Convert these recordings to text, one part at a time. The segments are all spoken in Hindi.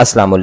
Aslam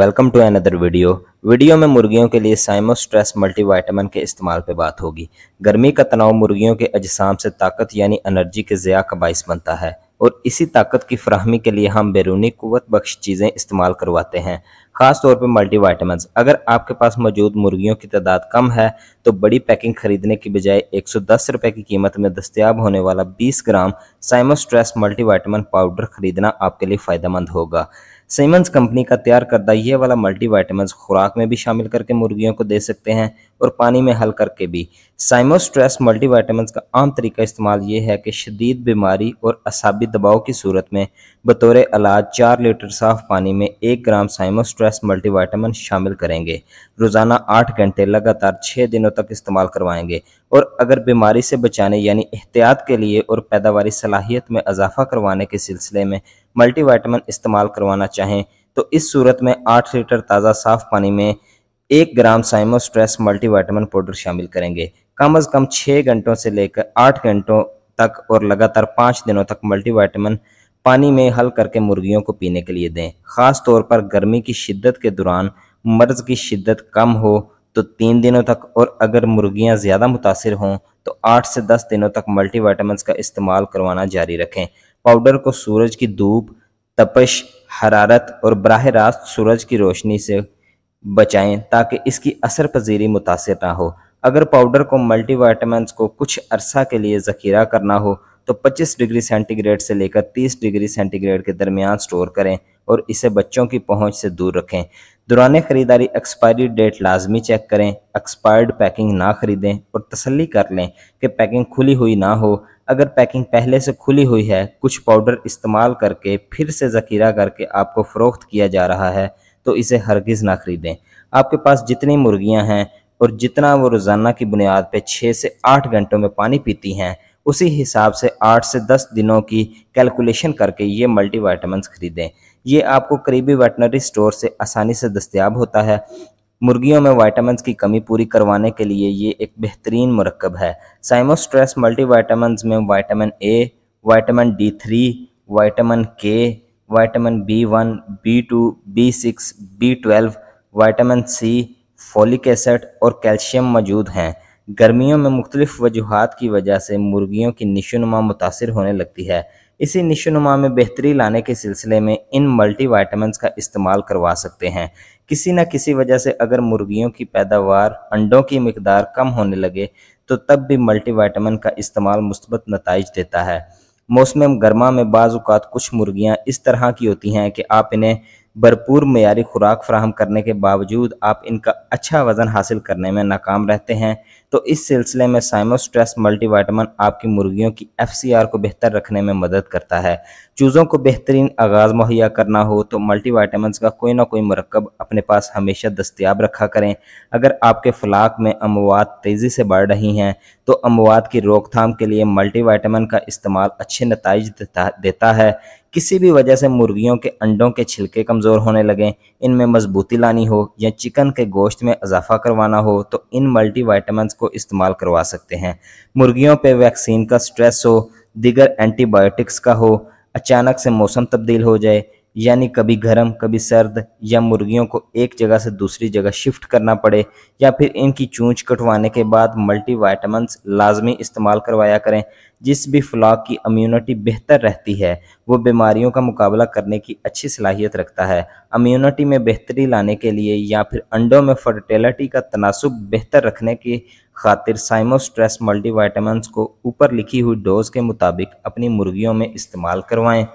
welcome to another video video में मुर्गियों के लिए साइमोस्ट्रेस मल्टीवाइटामिन के इस्तेमाल पर बात होगी गर्मी का तनाव मुर्गियों के अजसाम से ताकत यानी एनर्जी के ज़्या का बायस बनता है और इसी ताकत की फ्राहमी के लिए हम बैरूनी कुत बख्श चीज़ें इस्तेमाल करवाते हैं ख़ास तौर पर मल्टीवाइटामिन अगर आपके पास मौजूद मुर्गियों की तादाद कम है तो बड़ी पैकिंग खरीदने की बजाय एक सौ दस रुपये की कीमत में दस्तियाब होने वाला बीस ग्राम साइमोस्ट्रेस मल्टीवाइटामिन पाउडर ख़रीदना आपके लिए फ़ायदेमंद होगा सीमेंस कंपनी का तैयार करदा ये वाला मल्टीवाइटमस खुराक में भी शामिल करके मुर्गियों को दे सकते हैं और पानी में हल करके भी साइमोस्ट्रेस मल्टीविटामिन का आम तरीका इस्तेमाल ये है कि शदीद बीमारी और असाबी दबाव की सूरत में बतौर इलाज चार लीटर साफ पानी में एक ग्राम साइमोस्ट्रेस मल्टीविटामिन शामिल करेंगे रोज़ाना आठ घंटे लगातार छः दिनों तक इस्तेमाल करवाएंगे और अगर बीमारी से बचाने यानी एहतियात के लिए और पैदावार सलाहियत में इजाफा करवाने के सिलसिले में मल्टीविटामिन इस्तेमाल करवाना चाहें तो इस सूरत में आठ लीटर ताज़ा साफ पानी में एक ग्राम साइमोस्ट्रेस मल्टीवाइटामिन पाउडर शामिल करेंगे कम अज़ कम छः घंटों से लेकर आठ घंटों तक और लगातार पाँच दिनों तक मल्टीवाइटामिन पानी में हल करके मुर्गियों को पीने के लिए दें ख़ास तौर पर गर्मी की शिद्दत के दौरान मर्ज़ की शिद्दत कम हो तो तीन दिनों तक और अगर मुर्गियां ज़्यादा मुतासर हों तो आठ से दस दिनों तक मल्टीवाइटामस का इस्तेमाल करवाना जारी रखें पाउडर को सूरज की धूप तपश हरारत और बरह रास्त सूरज की रोशनी से बचाएं ताकि इसकी असर पजीरी मुतासर ना हो अगर पाउडर को मल्टीवाइटामस को कुछ अरसा के लिए ज़खीरा करना हो तो 25 डिग्री सेंटीग्रेड से लेकर 30 डिग्री सेंटीग्रेड के दरमियान स्टोर करें और इसे बच्चों की पहुंच से दूर रखें दुरान ख़रीदारी एक्सपायरी डेट लाजमी चेक करें एक्सपायर्ड पैकिंग ना ख़रीदें और तसली कर लें कि पैकिंग खुली हुई ना हो अगर पैकिंग पहले से खुली हुई है कुछ पाउडर इस्तेमाल करके फिर से ज़खीरा करके आपको फ़रोख्त किया जा रहा है तो इसे हरगिज़ ना ख़रीदें आपके पास जितनी मुर्गियाँ हैं और जितना वो रोज़ाना की बुनियाद पर छः से आठ घंटों में पानी पीती हैं उसी हिसाब से आठ से दस दिनों की कैलकुलेशन करके ये मल्टी वाइटामस ख़रीदें ये आपको करीबी वेटनरी स्टोर से आसानी से दस्तियाब होता है मुर्गियों में वाइटामस की कमी पूरी करवाने के लिए ये एक बेहतरीन मरकब है साइमोस्ट्रेस मल्टी वाइटामस में vitamin A vitamin D three vitamin K vitamin B one B two B six B twelve vitamin C folic acid और कैल्शियम मौजूद हैं गर्मियों में मुख्तलिफ वजूहत की वजह से मुर्गियों की नशोनुमा मुतासर होने लगती है इसी नशोनुमा में बेहतरी लाने के सिलसिले में इन मल्टी वाइटामस का इस्तेमाल करवा सकते हैं किसी न किसी वजह से अगर मुर्गियों की पैदावार अंडों की मकदार कम होने लगे तो तब भी मल्टी वाइटाम का इस्तेमाल मुस्बत नतज देता है मौसम गर्मा में बाज़ात कुछ मुर्गियाँ इस तरह की होती हैं कि आप इन्हें भरपूर मैारी खुराक फ्राहम करने के बावजूद आप इनका अच्छा वज़न हासिल करने में नाकाम रहते हैं तो इस सिलसिले में साइमोस्ट्रेस मल्टीवाइटमन आपकी मुर्गियों की एफ को बेहतर रखने में मदद करता है चूज़ों को बेहतरीन आगाज़ मुहैया करना हो तो मल्टीवाइटमस का कोई ना कोई मरकब अपने पास हमेशा दस्तियाब रखा करें अगर आपके फ्लाक में अमवात तेज़ी से बढ़ रही हैं तो अमवात की रोकथाम के लिए मल्टीवाइटमन का इस्तेमाल अच्छे नतज देता है किसी भी वजह से मुर्गियों के अंडों के छिलके कमज़ोर होने लगें इनमें मजबूती लानी हो या चिकन के गोश्त में इजाफा करवाना हो तो इन मल्टी वाइटामस को इस्तेमाल करवा सकते हैं मुर्गियों पर वैक्सीन का स्ट्रेस हो दिगर एंटीबायोटिक्स का हो अचानक से मौसम तब्दील हो जाए यानी कभी गर्म कभी सर्द या मुर्गियों को एक जगह से दूसरी जगह शिफ्ट करना पड़े या फिर इनकी चूँच कटवाने के बाद मल्टी वाइटामस लाजमी इस्तेमाल करवाया करें जिस भी फ्लॉक की अम्यूनिटी बेहतर रहती है वो बीमारियों का मुकाबला करने की अच्छी सलाहियत रखता है अम्यूनिटी में बेहतरी लाने के लिए या फिर अंडों में फर्टिलिटी का तनासब बेहतर रखने की खातिर साइमोस्ट्रेस मल्टी वाइटामस को ऊपर लिखी हुई डोज के मुताबिक अपनी मुर्गियों में इस्तेमाल करवाएँ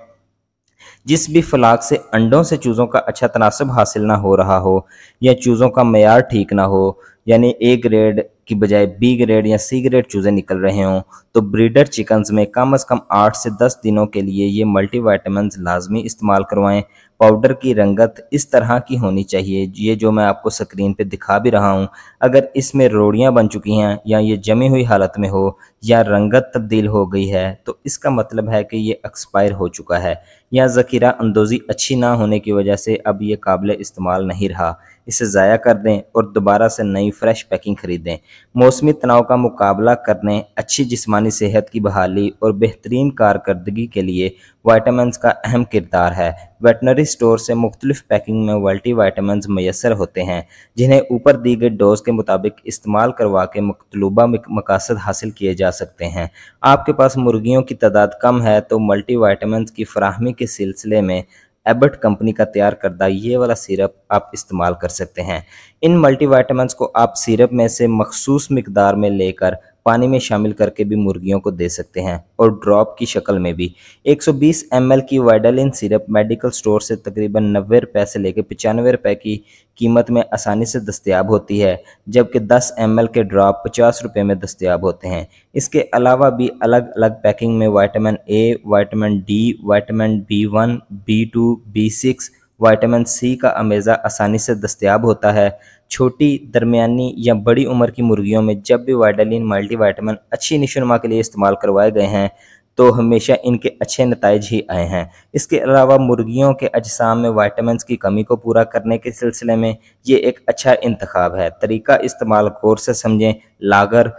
जिस भी फलाक से अंडों से चूज़ों का अच्छा तनासब हासिल ना हो रहा हो या चूज़ों का मैार ठीक ना हो यानी ए ग्रेड की बजाय बी ग्रेड या सी ग्रेड चूज़े निकल रहे हों तो ब्रीडर चिकन्स में कम अज़ कम आठ से दस दिनों के लिए ये मल्टी वाइटमिन लाजमी इस्तेमाल करवाएं पाउडर की रंगत इस तरह की होनी चाहिए ये जो मैं आपको स्क्रीन पे दिखा भी रहा हूँ अगर इसमें रोड़ियाँ बन चुकी हैं या ये जमी हुई हालत में हो या रंगत तब्दील हो गई है तो इसका मतलब है कि ये एक्सपायर हो चुका है या ज़ख़ीरा अंदोज़ी अच्छी ना होने की वजह से अब ये काबिल इस्तेमाल नहीं रहा इसे ज़ाया कर दें और दोबारा से नई फ़्रेश पैकिंग ख़रीदें मौसमी तनाव का मुकाबला करने अच्छी जिस्मानी सेहत की बहाली और बेहतरीन कारकर्दगी के लिए वाइटामस का अहम किरदार है वेटनरी स्टोर से मुख्तलिफ पैकिंग में मल्टी वाइटामस मैसर होते हैं जिन्हें ऊपर दी गई डोज के मुताबिक इस्तेमाल करवा के मतलूबा मकासद हासिल किए जा सकते हैं आपके पास मुर्गियों की तादाद कम है तो मल्टी वाइटामस की फ्राहमी के सिलसिले में एबट कंपनी का तैयार करदा ये वाला सिरप आप इस्तेमाल कर सकते हैं इन वाइटामस को आप सिरप में से मखसूस मकदार में लेकर पानी में शामिल करके भी मुर्गियों को दे सकते हैं और ड्रॉप की शक्ल में भी 120 सौ की वाइडलिन सिरप मेडिकल स्टोर से तकरीबन नब्बे रुपए से लेकर पचानवे रुपए की कीमत में आसानी से दस्तियाब होती है जबकि 10 एम के ड्रॉप पचास रुपये में दस्तियाब होते हैं इसके अलावा भी अलग अलग पैकिंग में vitamin A vitamin D vitamin B one B two B six vitamin C का अमेज़ा आसानी से दस्तियाब होता है छोटी दरमियानी या बड़ी उम्र की मुर्गियों में जब भी मल्टी मल्टीवाइटामिन अच्छी निशोनमा के लिए इस्तेमाल करवाए गए हैं तो हमेशा इनके अच्छे नतज ही आए हैं इसके अलावा मुर्गियों के अजसाम में वाइटामस की कमी को पूरा करने के सिलसिले में ये एक अच्छा इंतखब है तरीका इस्तेमाल गौर से समझें लागर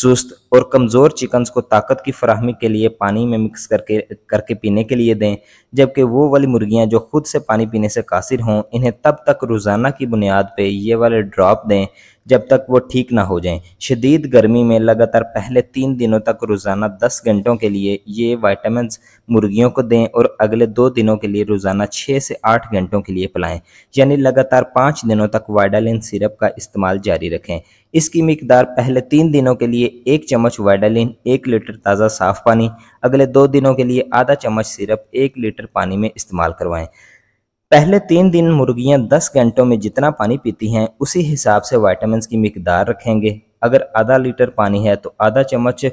सुस्त और कमज़ोर चिकन्स को ताकत की फरहमी के लिए पानी में मिक्स करके करके पीने के लिए दें जबकि वो वाली मुर्गियाँ जो खुद से पानी पीने से कासिर हों इन्हें तब तक रोज़ाना की बुनियाद पर ये वाले ड्रॉप दें जब तक वो ठीक ना हो जाएं शदीद गर्मी में लगातार पहले तीन दिनों तक रोज़ाना दस घंटों के लिए ये वाइटामिन मुर्गियों को दें और अगले दो दिनों के लिए रोज़ाना छः से आठ घंटों के लिए पिलाएं यानी लगातार पाँच दिनों तक वाइडालिन सिरप का इस्तेमाल जारी रखें इसकी मकदार पहले तीन दिनों के लिए एक चम्मच चम्मच वाइडालिन एक लीटर ताज़ा साफ पानी अगले दो दिनों के लिए आधा चम्मच सिरप एक लीटर पानी में इस्तेमाल करवाएं पहले तीन दिन मुर्गियां दस घंटों में जितना पानी पीती हैं उसी हिसाब से वाइटामिन की मकदार रखेंगे अगर आधा लीटर पानी है तो आधा चम्मच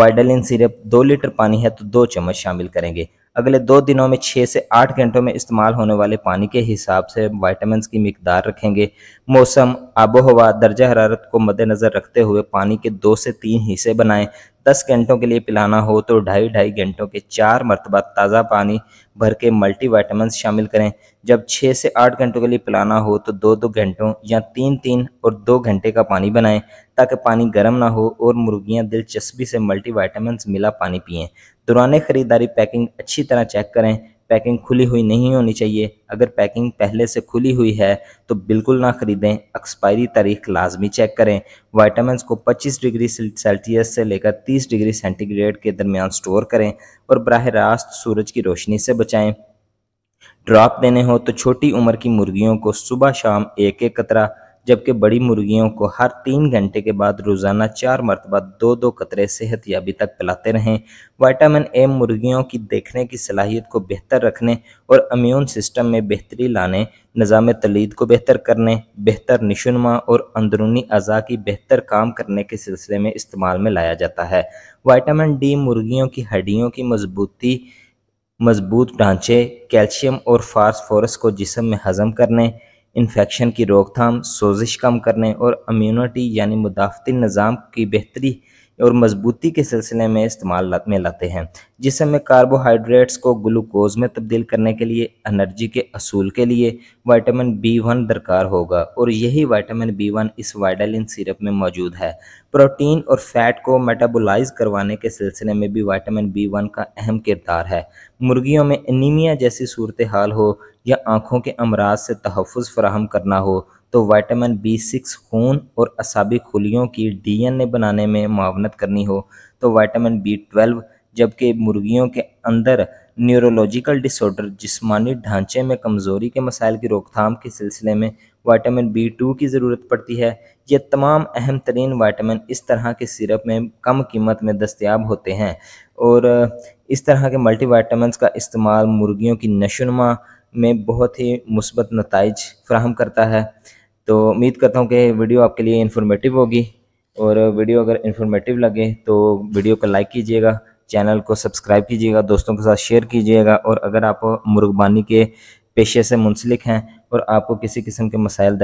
वाइडलिन सिरप दो लीटर पानी है तो दो चम्मच शामिल करेंगे अगले दो दिनों में छः से आठ घंटों में इस्तेमाल होने वाले पानी के हिसाब से वाइटामस की मकदार रखेंगे मौसम आबो हवा दर्जा हरारत को मद्देनजर रखते हुए पानी के दो से तीन हिस्से बनाएं दस घंटों के लिए पिलाना हो तो ढाई ढाई घंटों के चार मरतबा ताज़ा पानी भर के मल्टी वाइटामस शामिल करें जब छः से आठ घंटों के लिए पिलाना हो तो दो दो घंटों या तीन तीन और दो घंटे का पानी बनाएं ताकि पानी गर्म ना हो और मुर्गियाँ दिलचस्पी से वाइटामिन मिला पानी पिएँ दौरान ख़रीदारी पैकिंग अच्छी तरह चेक करें पैकिंग खुली हुई नहीं होनी चाहिए अगर पैकिंग पहले से खुली हुई है तो बिल्कुल ना ख़रीदें एक्सपायरी तारीख लाजमी चेक करें वाइटामिन को 25 डिग्री सेल्सियस से लेकर 30 डिग्री सेंटीग्रेड के दरमियान स्टोर करें और बरह रास्त सूरज की रोशनी से बचाएं ड्रॉप देने हो तो छोटी उम्र की मुर्गियों को सुबह शाम एक एक कतरा जबकि बड़ी मुर्गियों को हर तीन घंटे के बाद रोज़ाना चार मरतबा दो दो कतरे सेहत याबी तक पिलाते रहें वाइटामिन ए मुर्गियों की देखने की सलाहियत को बेहतर रखने और अम्यून सिस्टम में बेहतरी लाने निज़ाम तलीद को बेहतर करने बेहतर नशोनमा और अंदरूनी अज़ा की बेहतर काम करने के सिलसिले में इस्तेमाल में लाया जाता है वाइटामिन डी मुर्गियों की हड्डियों की मजबूती मजबूत ढांचे कैल्शियम और फास्फोरस को जिसम में हज़म करने इन्फेक्शन की रोकथाम सोजिश कम करने और अम्यूनिटी यानी मुदाफ़ती निज़ाम की बेहतरी और मजबूती के सिलसिले में इस्तेमाल में लाते हैं जिसमें में कार्बोहाइड्रेट्स को ग्लूकोज में तब्दील करने के लिए एनर्जी के असूल के लिए वाइटामिन बी वन दरकार होगा और यही वाइटामिन बी वन इस वाइडालिन सिरप में मौजूद है प्रोटीन और फैट को मेटाबोलाइज करवाने के सिलसिले में भी वाइटामिन बी वन का अहम किरदार है मुर्गियों में एनीमिया जैसी सूरत हाल हो या आँखों के अमराज से तहफ़ फ्राहम करना हो तो वाइटामिन बी सिक्स खून और असाबी खुलियों की डी एन ए बनाने में मावनत करनी हो तो वाइटामिन बी ट्वेल्व जबकि मुर्गियों के अंदर न्यूरोलॉजिकल डिसऑर्डर जिसमानी ढांचे में कमज़ोरी के मसाइल की रोकथाम के सिलसिले में वाइटामिन बी टू की ज़रूरत पड़ती है ये तमाम अहम तरीन वाइटामिन इस तरह के सिरप में कम कीमत में दस्तियाब होते हैं और इस तरह के मल्टी वाइटामस का इस्तेमाल मुर्गियों की नशोनमा में बहुत ही मुस्बत नतज फ्राहम करता है तो उम्मीद करता हूँ कि वीडियो आपके लिए इन्फॉर्मेटिव होगी और वीडियो अगर इन्फॉर्मेटिव लगे तो वीडियो को लाइक कीजिएगा चैनल को सब्सक्राइब कीजिएगा दोस्तों के साथ शेयर कीजिएगा और अगर आप मुर्गबानी के पेशे से मुंसलिक हैं और आपको किसी किस्म के मसाइल